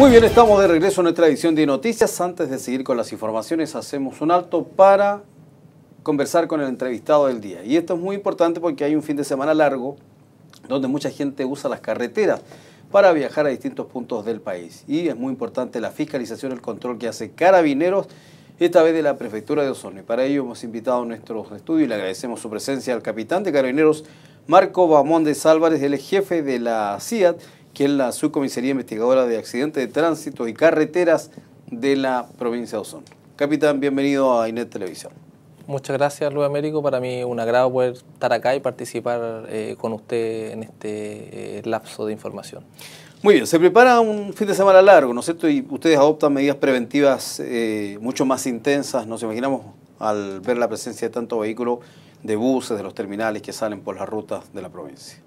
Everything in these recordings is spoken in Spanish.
Muy bien, estamos de regreso a nuestra edición de noticias. Antes de seguir con las informaciones, hacemos un alto para conversar con el entrevistado del día. Y esto es muy importante porque hay un fin de semana largo donde mucha gente usa las carreteras para viajar a distintos puntos del país. Y es muy importante la fiscalización, el control que hace Carabineros, esta vez de la Prefectura de Osorno. Y para ello hemos invitado a nuestros estudios y le agradecemos su presencia al capitán de Carabineros, Marco Bamón de Álvarez, el jefe de la CIAT, que es la Subcomisaría Investigadora de Accidentes de Tránsito y Carreteras de la provincia de Osorno. Capitán, bienvenido a INET Televisión. Muchas gracias, Luis Américo. Para mí es un agrado poder estar acá y participar eh, con usted en este eh, lapso de información. Muy bien, se prepara un fin de semana largo, ¿no es cierto? Y ustedes adoptan medidas preventivas eh, mucho más intensas, nos imaginamos, al ver la presencia de tanto vehículo de buses, de los terminales que salen por las rutas de la provincia.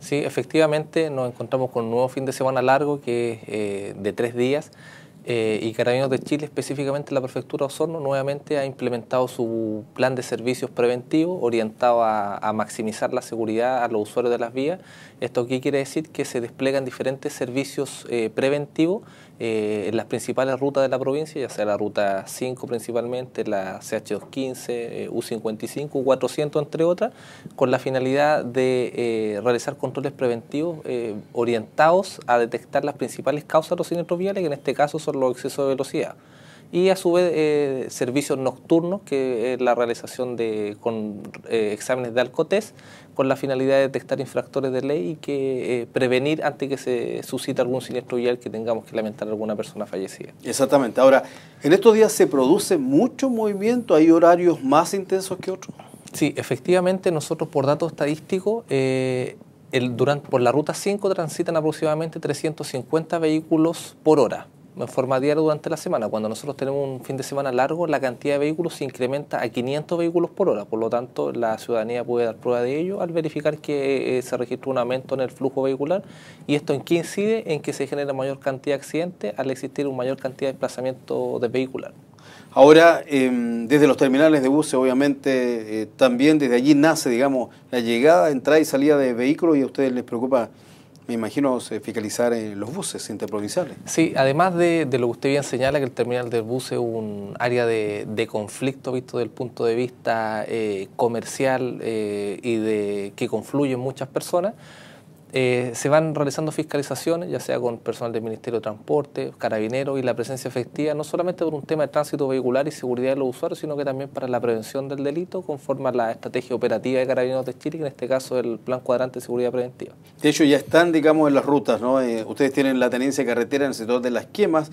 Sí, efectivamente nos encontramos con un nuevo fin de semana largo que es eh, de tres días eh, y Carabineros de Chile, específicamente la Prefectura Osorno, nuevamente ha implementado su plan de servicios preventivos orientado a, maximizar la seguridad a los usuarios de las vías. Esto aquí quiere decir que se despliegan diferentes servicios eh, preventivos eh, en las principales rutas de la provincia, ya sea la ruta 5 principalmente, la CH215, U55, U400, entre otras, con la finalidad de eh, realizar controles preventivos eh, orientados a detectar las principales causas de los siniestros viales, que en este caso son los excesos de velocidad y a su vez eh, servicios nocturnos, que es la realización de con, eh, exámenes de alcotes con la finalidad de detectar infractores de ley y que eh, prevenir antes que se suscite algún siniestro vial que tengamos que lamentar a alguna persona fallecida. Exactamente. Ahora, en estos días se produce mucho movimiento, hay horarios más intensos que otros. Sí, efectivamente nosotros por datos estadísticos el, durante, por la ruta 5 transitan aproximadamente 350 vehículos por hora en forma diaria durante la semana. Cuando nosotros tenemos un fin de semana largo, la cantidad de vehículos se incrementa a 500 vehículos por hora. Por lo tanto, la ciudadanía puede dar prueba de ello al verificar que eh, se registró un aumento en el flujo vehicular. ¿Y esto en qué incide? En que se genera mayor cantidad de accidentes al existir una mayor cantidad de desplazamiento de vehicular. Ahora, em, desde los terminales de buses, obviamente, eh, también desde allí nace, digamos, la llegada, entrada y salida de vehículos y a ustedes les preocupa me imagino, fiscalizar en los buses interprovinciales. Sí, además de, lo que usted bien señala, que el terminal del bus es un área de, conflicto visto desde el punto de vista eh, comercial eh, y de que confluyen muchas personas. Eh, se van realizando fiscalizaciones, ya sea con personal del Ministerio de Transporte, carabineros y la presencia efectiva, no solamente por un tema de tránsito vehicular y seguridad de los usuarios, sino que también para la prevención del delito, conforme a la estrategia operativa de Carabineros de Chile, en este caso el Plan Cuadrante de Seguridad Preventiva. De hecho, ya están, digamos, en las rutas, ¿no? Eh, ustedes tienen la tenencia carretera en el sector de las quemas,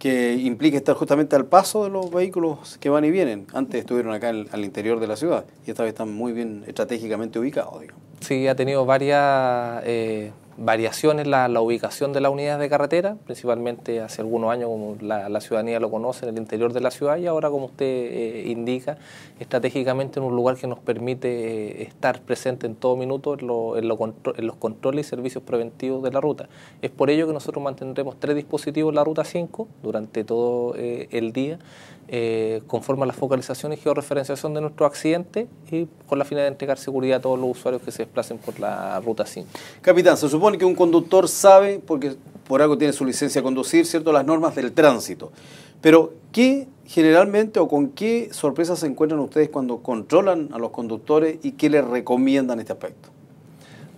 que implica estar justamente al paso de los vehículos que van y vienen. Antes estuvieron acá al interior de la ciudad y esta vez están muy bien estratégicamente ubicados, digamos sí ha tenido varias eh, variaciones la, ubicación de las unidades de carretera, principalmente hace algunos años, como la, ciudadanía lo conoce, en el interior de la ciudad, y ahora, como usted eh, indica, estratégicamente en un lugar que nos permite eh, estar presente en todo minuto en, los controles y servicios preventivos de la ruta. Es por ello que nosotros mantendremos tres dispositivos en la ruta 5 durante todo el día eh, conforme a la focalización y georreferenciación de nuestro accidente y con la finalidad de entregar seguridad a todos los usuarios que se desplacen por la ruta 5. Capitán, se supone que un conductor sabe, porque por algo tiene su licencia de conducir, ¿cierto?, las normas del tránsito. Pero, ¿qué generalmente o con qué sorpresas se encuentran ustedes cuando controlan a los conductores y qué les recomiendan este aspecto?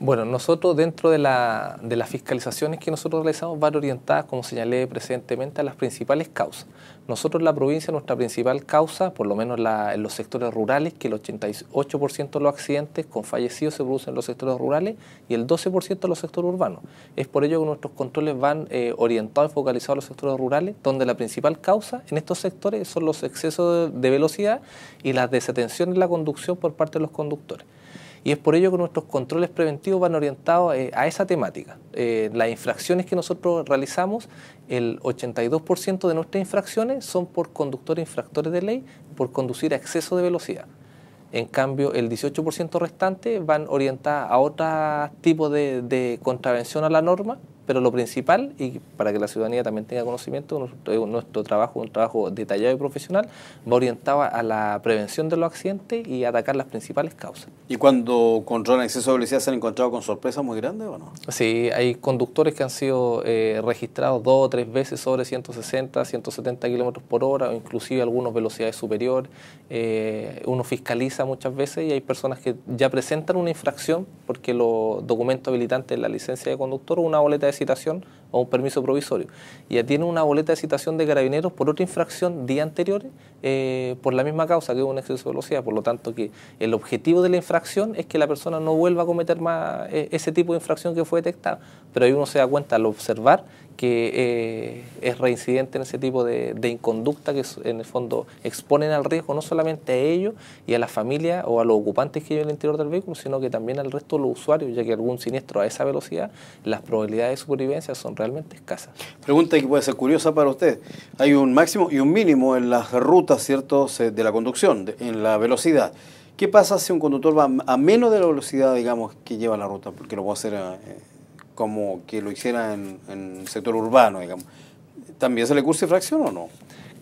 Bueno, nosotros dentro de, la, de, las fiscalizaciones que nosotros realizamos van orientadas, como señalé precedentemente, a las principales causas. Nosotros en la provincia, nuestra principal causa, por lo menos en los sectores rurales, que el 88% de los accidentes con fallecidos se producen en los sectores rurales y el 12% en los sectores urbanos. Es por ello que nuestros controles van eh, orientados y focalizados a los sectores rurales, donde la principal causa en estos sectores son los excesos de, de velocidad y las desatenciones en la conducción por parte de los conductores y es por ello que nuestros controles preventivos van orientados eh, a esa temática. Eh, las infracciones que nosotros realizamos, el 82% de nuestras infracciones son por conductores infractores de ley, por conducir a exceso de velocidad. En cambio, el 18% restante van orientadas a otro tipo de contravención a la norma, pero lo principal, y para que la ciudadanía también tenga conocimiento, nuestro, eh, nuestro trabajo, un trabajo detallado y profesional, va orientado a la prevención de los accidentes y atacar las principales causas. ¿Y cuando controlan exceso de velocidad se han encontrado con sorpresas muy grandes o no? Sí, hay conductores que han sido eh, registrados dos o tres veces sobre 160, 170 kilómetros por hora, o inclusive algunos velocidades superiores. Eh, uno fiscaliza muchas veces y hay personas que ya presentan una infracción porque los documentos habilitantes, la licencia de conductor o una boleta de citación o un permiso provisorio. Y ya tiene una boleta de citación de carabineros por otra infracción día anterior eh, por la misma causa que hubo un exceso de velocidad. Por lo tanto, que el objetivo de la infracción es que la persona no vuelva a cometer más eh, ese tipo de infracción que fue detectada. Pero ahí uno se da cuenta al observar que eh, es reincidente en ese tipo de, inconducta que en el fondo exponen al riesgo no solamente a ellos y a la familia o a los ocupantes que en el interior del vehículo, sino que también al resto de los usuarios, ya que algún siniestro a esa velocidad, las probabilidades de supervivencia son realmente escasas. Pregunta que puede ser curiosa para usted. Hay un máximo y un mínimo en las rutas, ¿cierto?, de la conducción, en la velocidad. ¿Qué pasa si un conductor va a menos de la velocidad, digamos, que lleva la ruta? Porque lo a hacer... A, eh, como que lo hiciera en, el sector urbano, digamos. ¿También se le cursa fracción o no?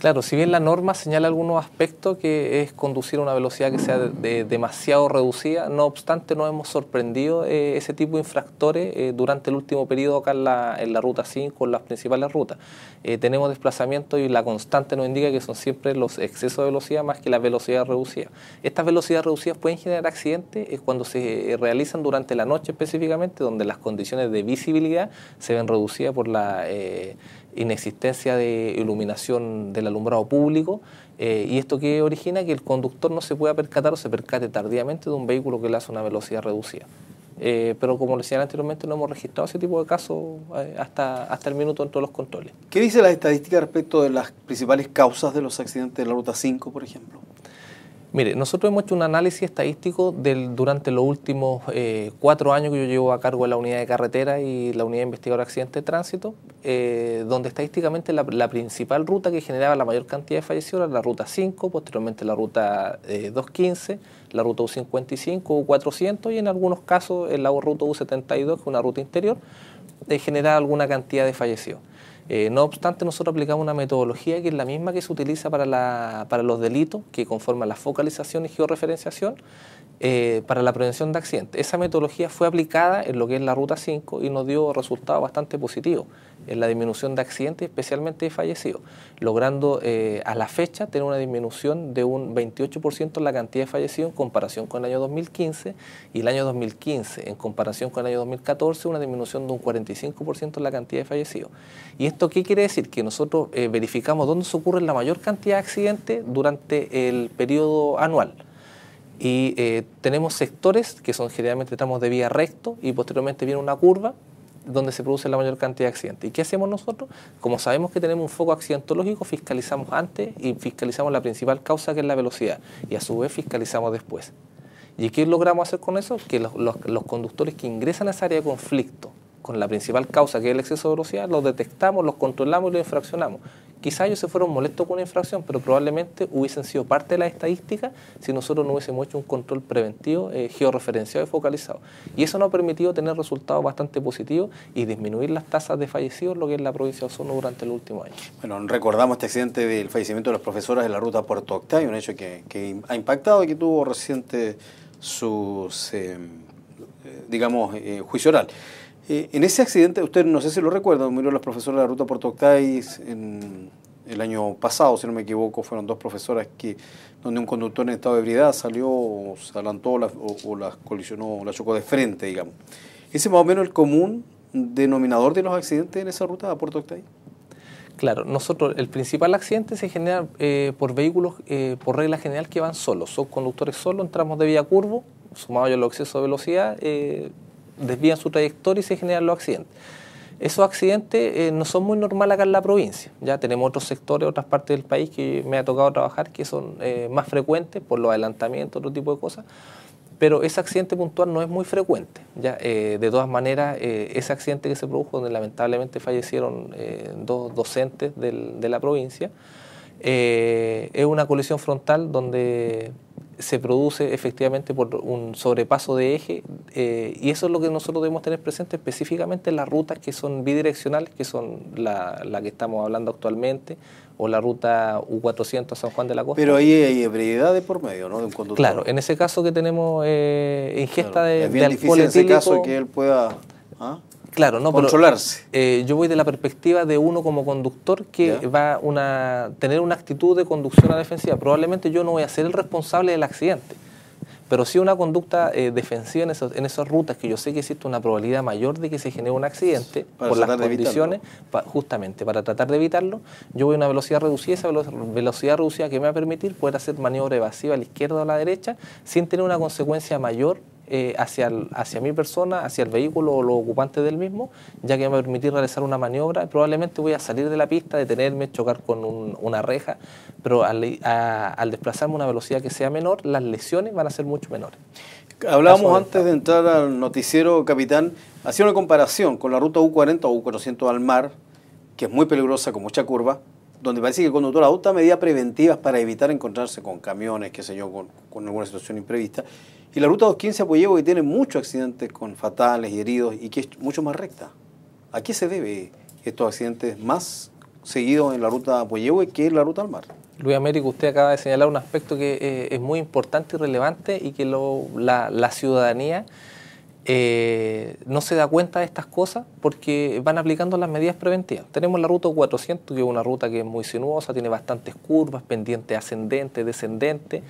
Claro, si bien la norma señala algunos aspectos que es conducir a una velocidad que sea demasiado reducida, no obstante no hemos sorprendido eh, ese tipo de infractores eh, durante el último periodo acá en la, ruta 5, en las principales rutas. Eh, tenemos desplazamiento y la constante nos indica que son siempre los excesos de velocidad más que las velocidades reducidas. Estas velocidades reducidas pueden generar accidentes cuando se realizan durante la noche específicamente, donde las condiciones de visibilidad se ven reducidas por la inexistencia de iluminación del alumbrado público eh, y esto que origina que el conductor no se pueda percatar o se percate tardíamente de un vehículo que le hace una velocidad reducida. Eh, pero como le decía anteriormente, no hemos registrado ese tipo de casos eh, hasta, hasta el minuto en todos los controles. ¿Qué dice la estadística respecto de las principales causas de los accidentes de la Ruta 5, por ejemplo? Mire, nosotros hemos hecho un análisis estadístico del, durante los últimos eh, cuatro años que yo llevo a cargo de la unidad de carretera y la unidad de investigador de accidentes de tránsito, eh, donde estadísticamente la, principal ruta que generaba la mayor cantidad de fallecidos era la ruta 5, posteriormente la ruta 215, eh, la ruta U55, U400 y en algunos casos la ruta U72, que es una ruta interior, generaba alguna cantidad de fallecidos. Eh, no obstante, nosotros aplicamos una metodología que es la misma que se utiliza para, los delitos, que conforma la focalización y georreferenciación, eh, para la prevención de accidentes. Esa metodología fue aplicada en lo que es la Ruta 5 y nos dio resultados bastante positivos en la disminución de accidentes, especialmente de fallecidos, logrando eh, a la fecha tener una disminución de un 28% en la cantidad de fallecidos en comparación con el año 2015 y el año 2015 en comparación con el año 2014 una disminución de un 45% en la cantidad de fallecidos. ¿Y esto qué quiere decir? Que nosotros eh, verificamos dónde se ocurre la mayor cantidad de accidentes durante el periodo anual y eh, tenemos sectores que son generalmente tramos de vía recto y posteriormente viene una curva donde se produce la mayor cantidad de accidentes. ¿Y qué hacemos nosotros? Como sabemos que tenemos un foco accidentológico, fiscalizamos antes y fiscalizamos la principal causa que es la velocidad y a su vez fiscalizamos después. ¿Y qué logramos hacer con eso? Que los, conductores que ingresan a esa área de conflicto con la principal causa que es el exceso de velocidad, los detectamos, los controlamos y los infraccionamos. Quizá ellos se fueron molestos con una infracción, pero probablemente hubiesen sido parte de la estadística si nosotros no hubiésemos hecho un control preventivo, eh, georreferenciado y focalizado. Y eso nos ha permitido tener resultados bastante positivos y disminuir las tasas de fallecidos, lo que es la provincia de Osorno durante el último año. Bueno, recordamos este accidente del fallecimiento de las profesores en la ruta Puerto Octavio, un hecho que, ha impactado y que tuvo reciente su, eh, eh, digamos, juicio oral. Eh, en ese accidente, usted no sé si lo recuerda, miró los profesores de la ruta Puerto Octay en el año pasado, si no me equivoco, fueron dos profesoras que donde un conductor en estado de ebriedad salió, se adelantó o, las colisionó, las chocó de frente, digamos. Ese es más o menos el común denominador de los accidentes en esa ruta a Puerto Octay. Claro, nosotros, el principal accidente se genera eh, por vehículos, eh, por regla general, que van solos. Son conductores solos entramos de vía curvo, sumado ya el exceso de velocidad, eh, desvían su trayectoria y se generan los accidentes. Esos accidentes eh, no son muy normales acá en la provincia. Ya tenemos otros sectores, otras partes del país que me ha tocado trabajar que son eh, más frecuentes por los adelantamientos, otro tipo de cosas. Pero ese accidente puntual no es muy frecuente. ¿ya? Eh, de todas maneras, ese accidente que se produjo, donde lamentablemente fallecieron dos docentes de la provincia, es una colisión frontal donde se produce efectivamente por un sobrepaso de eje eh, y eso es lo que nosotros debemos tener presente específicamente en las rutas que son bidireccionales, que son la, que estamos hablando actualmente, o la ruta U400 a San Juan de la Costa. Pero ahí hay ebriedad de por medio, ¿no? Claro, en ese caso que tenemos eh, ingesta de, es difícil en ese caso que él pueda... ¿ah? Claro, no, controlarse. Eh, yo voy de la perspectiva de uno como conductor que va a tener una actitud de conducción a defensiva. Probablemente yo no voy a ser el responsable del accidente, pero sí una conducta eh, defensiva en, esas rutas que yo sé que existe una probabilidad mayor de que se genere un accidente por las condiciones, justamente para tratar de evitarlo, yo voy a una velocidad reducida, esa velocidad reducida que me va a permitir poder hacer maniobra evasiva a la izquierda o a la derecha sin tener una consecuencia mayor eh, hacia, hacia mi persona, hacia el vehículo o los ocupantes del mismo, ya que me va a permitir realizar una maniobra. Probablemente voy a salir de la pista, detenerme, chocar con una reja, pero al, al desplazarme a una velocidad que sea menor, las lesiones van a ser mucho menores. Hablábamos antes de entrar al noticiero, capitán, hacía una comparación con la ruta U40 o U400 al mar, que es muy peligrosa, con mucha curva, donde parece que el conductor adopta medidas preventivas para evitar encontrarse con camiones, que sé yo, con, alguna situación imprevista. Y la ruta 215 a que tiene muchos accidentes con fatales y heridos y que es mucho más recta. ¿A qué se debe estos accidentes más seguidos en la ruta a que en la ruta al mar? Luis Américo, usted acaba de señalar un aspecto que eh, es muy importante y relevante y que la ciudadanía eh, no se da cuenta de estas cosas porque van aplicando las medidas preventivas. Tenemos la ruta 400, que es una ruta que es muy sinuosa, tiene bastantes curvas, pendiente ascendente, descendente.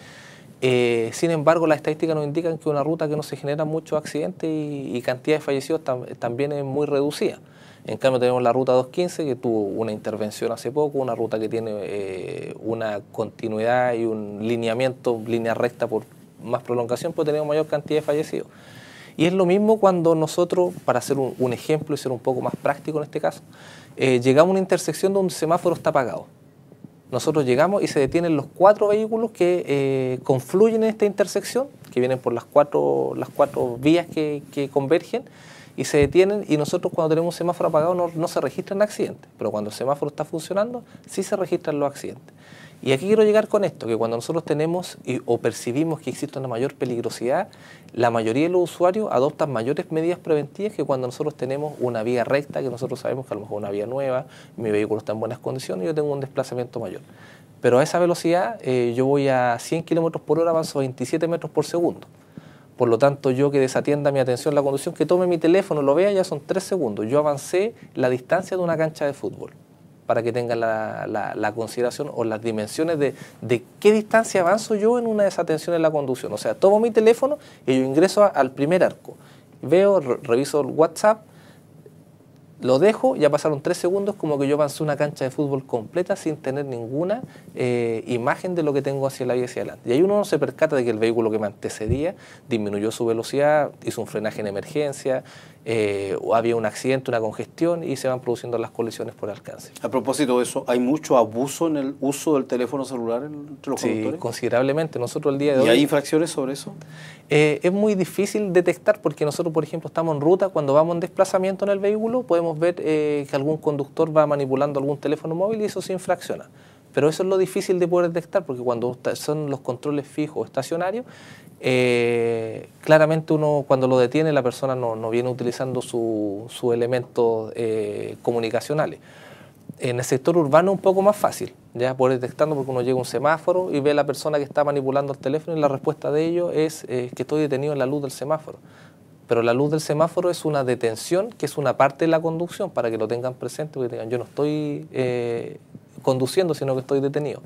Eh, sin embargo, las estadísticas nos indican que una ruta que no se genera muchos accidentes y, cantidad de fallecidos también es muy reducida. En cambio, tenemos la ruta 215, que tuvo una intervención hace poco, una ruta que tiene eh, una continuidad y un lineamiento, línea recta por más prolongación, pues tenemos mayor cantidad de fallecidos. Y es lo mismo cuando nosotros, para hacer un, ejemplo y ser un poco más práctico en este caso, eh, llegamos a una intersección donde un semáforo está apagado. Nosotros llegamos y se detienen los cuatro vehículos que eh, confluyen en esta intersección, que vienen por las cuatro, las cuatro vías que, convergen, y se detienen y nosotros cuando tenemos un semáforo apagado no, no, se registran accidentes, pero cuando el semáforo está funcionando sí se registran los accidentes. Y aquí quiero llegar con esto, que cuando nosotros tenemos o percibimos que existe una mayor peligrosidad, la mayoría de los usuarios adoptan mayores medidas preventivas que cuando nosotros tenemos una vía recta, que nosotros sabemos que a lo mejor una vía nueva, mi vehículo está en buenas condiciones y yo tengo un desplazamiento mayor. Pero a esa velocidad eh, yo voy a 100 km por hora, avanzo 27 metros por segundo. Por lo tanto, yo que desatienda mi atención la conducción, que tome mi teléfono, lo vea, ya son 3 segundos. Yo avancé la distancia de una cancha de fútbol para que tengan la, consideración o las dimensiones de, qué distancia avanzo yo en una desatención en la conducción. O sea, tomo mi teléfono y yo ingreso al primer arco. Veo, reviso el WhatsApp, lo dejo, ya pasaron tres segundos, como que yo avancé una cancha de fútbol completa sin tener ninguna eh, imagen de lo que tengo hacia la vía hacia adelante. Y ahí uno no se percata de que el vehículo que me antecedía disminuyó su velocidad, hizo un frenaje en emergencia, eh, o había un accidente, una congestión y se van produciendo las colisiones por alcance. A propósito de eso, ¿hay mucho abuso en el uso del teléfono celular entre los sí, considerablemente. Nosotros el día de ¿Y hoy... hay infracciones sobre eso? Eh, es muy difícil detectar porque nosotros, por ejemplo, estamos en ruta, cuando vamos en desplazamiento en el vehículo, podemos ver eh, que algún conductor va manipulando algún teléfono móvil y eso se infracciona. Pero eso es lo difícil de poder detectar, porque cuando son los controles fijos o estacionarios, eh, claramente uno cuando lo detiene la persona no, viene utilizando sus elementos eh, comunicacionales. En el sector urbano es un poco más fácil, ya por detectando porque uno llega a un semáforo y ve a la persona que está manipulando el teléfono y la respuesta de ello es eh, que estoy detenido en la luz del semáforo. Pero la luz del semáforo es una detención que es una parte de la conducción para que lo tengan presente, porque digan yo no estoy conduciendo sino que estoy detenido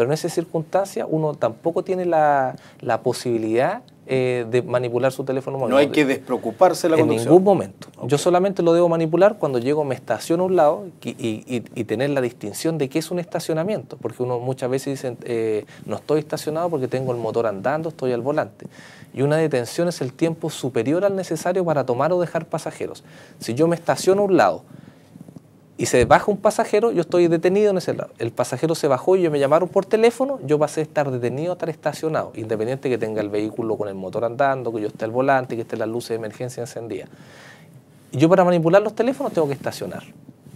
pero en esa circunstancia uno tampoco tiene la, posibilidad eh, de manipular su teléfono móvil. No hay que despreocuparse la conducción. En ningún momento. Yo solamente lo debo manipular cuando llego, me estaciono a un lado y, tener la distinción de qué es un estacionamiento, porque uno muchas veces dice, eh, no estoy estacionado porque tengo el motor andando, estoy al volante. Y una detención es el tiempo superior al necesario para tomar o dejar pasajeros. Si yo me estaciono a un lado, y se baja un pasajero, yo estoy detenido en ese lado. El pasajero se bajó y yo me llamaron por teléfono, yo pasé a estar detenido, a estar estacionado, independiente que tenga el vehículo con el motor andando, que yo esté al volante, que esté las luces de emergencia encendidas. Yo para manipular los teléfonos tengo que estacionar.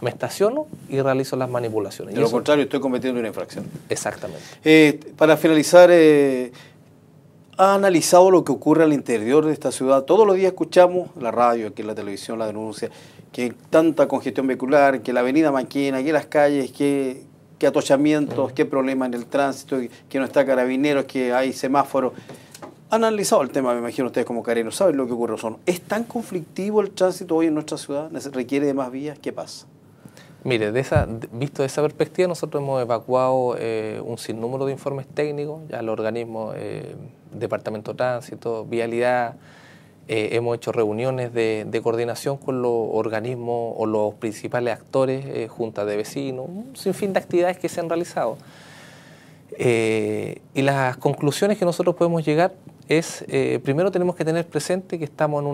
Me estaciono y realizo las manipulaciones. De lo contrario, estoy cometiendo una infracción. Exactamente. Eh, para finalizar... Eh, ha analizado lo que ocurre al interior de esta ciudad. Todos los días escuchamos la radio, aquí la televisión, la denuncia, que tanta congestión vehicular, que la avenida Maquina, que las calles, que, que atochamientos, que problemas en el tránsito, que no está carabineros, que hay semáforos. Ha analizado el tema, me imagino ustedes como carinos, saben lo que ocurre. Son, ¿Es tan conflictivo el tránsito hoy en nuestra ciudad? ¿Requiere de más vías? ¿Qué pasa? Mire, de esa, visto de esa perspectiva, nosotros hemos evacuado eh, un sinnúmero de informes técnicos al organismo eh, Departamento de Tránsito, Vialidad. Eh, hemos hecho reuniones de, coordinación con los organismos o los principales actores, eh, juntas de vecinos, un sinfín de actividades que se han realizado. y las conclusiones que nosotros podemos llegar es, primero tenemos que tener presente que estamos en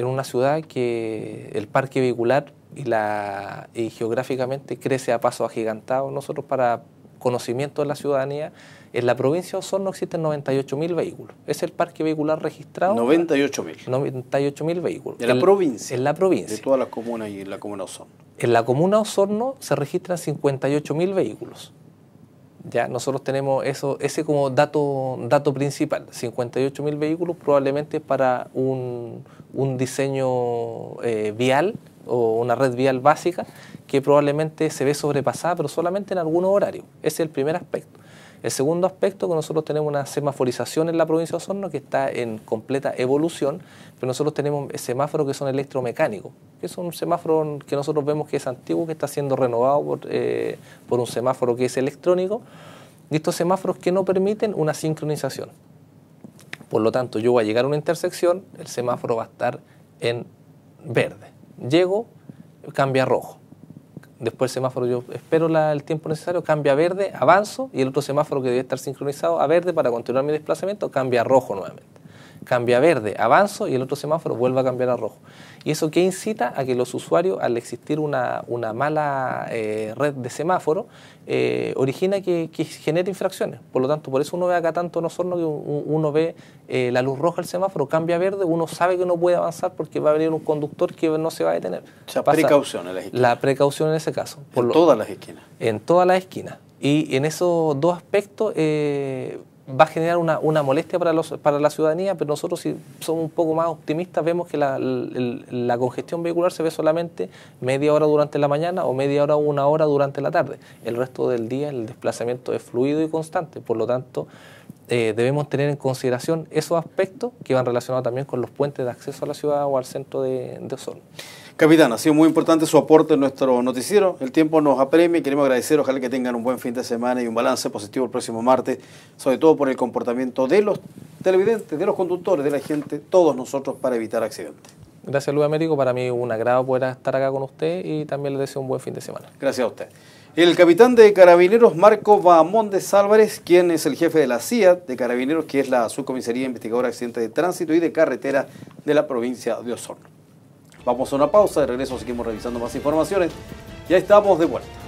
en una ciudad que el parque vehicular y, la, y geográficamente crece a paso agigantado. Nosotros para conocimiento de la ciudadanía, en la provincia de Osorno existen 98.000 vehículos. Es el parque vehicular registrado. 98.000. 98.000 vehículos. ¿En la provincia? En la provincia. De todas las comunas y en la comuna Osorno. En la comuna Osorno se registran 58.000 vehículos. Ya nosotros tenemos eso, ese como dato, dato principal, 58.000 vehículos probablemente para un, diseño eh, vial o una red vial básica que probablemente se ve sobrepasada, pero solamente en algunos horarios. Ese es el primer aspecto. El segundo aspecto que nosotros tenemos una semaforización en la provincia de Osorno que está en completa evolución, pero nosotros tenemos semáforos que son electromecánicos, que es un semáforo que nosotros vemos que es antiguo, que está siendo renovado por, eh, por un semáforo que es electrónico, y estos semáforos que no permiten una sincronización. Por lo tanto, yo voy a llegar a una intersección, el semáforo va a estar en verde llego, cambia a rojo. Después el semáforo, yo espero el tiempo necesario, cambia a verde, avanzo y el otro semáforo que debe estar sincronizado a verde para continuar mi desplazamiento cambia a rojo nuevamente cambia verde, avanzo y el otro semáforo vuelve a cambiar a rojo. ¿Y eso qué incita? A que los usuarios, al existir una, mala eh, red de semáforo, eh, origina que, genere infracciones. Por lo tanto, por eso uno ve acá tanto no Osorno que uno ve eh, la luz roja del semáforo, cambia verde, uno sabe que no puede avanzar porque va a venir un conductor que no se va a detener. precaución en La precaución en ese caso. en todas las esquinas. En todas las esquinas. Y en esos dos aspectos, va a generar una, molestia para, la ciudadanía, pero nosotros si somos un poco más optimistas vemos que la, congestión vehicular se ve solamente media hora durante la mañana o media hora o una hora durante la tarde. El resto del día el desplazamiento es fluido y constante, por lo tanto eh, debemos tener en consideración esos aspectos que van relacionados también con los puentes de acceso a la ciudad o al centro de, de Osorno. Capitán, ha sido muy importante su aporte en nuestro noticiero. El tiempo nos apremia y queremos agradecer. Ojalá que tengan un buen fin de semana y un balance positivo el próximo martes, sobre todo por el comportamiento de los televidentes, de los conductores, de la gente, todos nosotros para evitar accidentes. Gracias, Luis Américo. Para mí un agrado poder estar acá con usted y también le deseo un buen fin de semana. Gracias a usted. El capitán de carabineros Marco de Álvarez, quien es el jefe de la CIA de carabineros, que es la subcomisaría investigadora de accidentes de tránsito y de carretera de la provincia de Osorno. Vamos a una pausa, de regreso seguimos revisando más informaciones. Ya estamos de vuelta.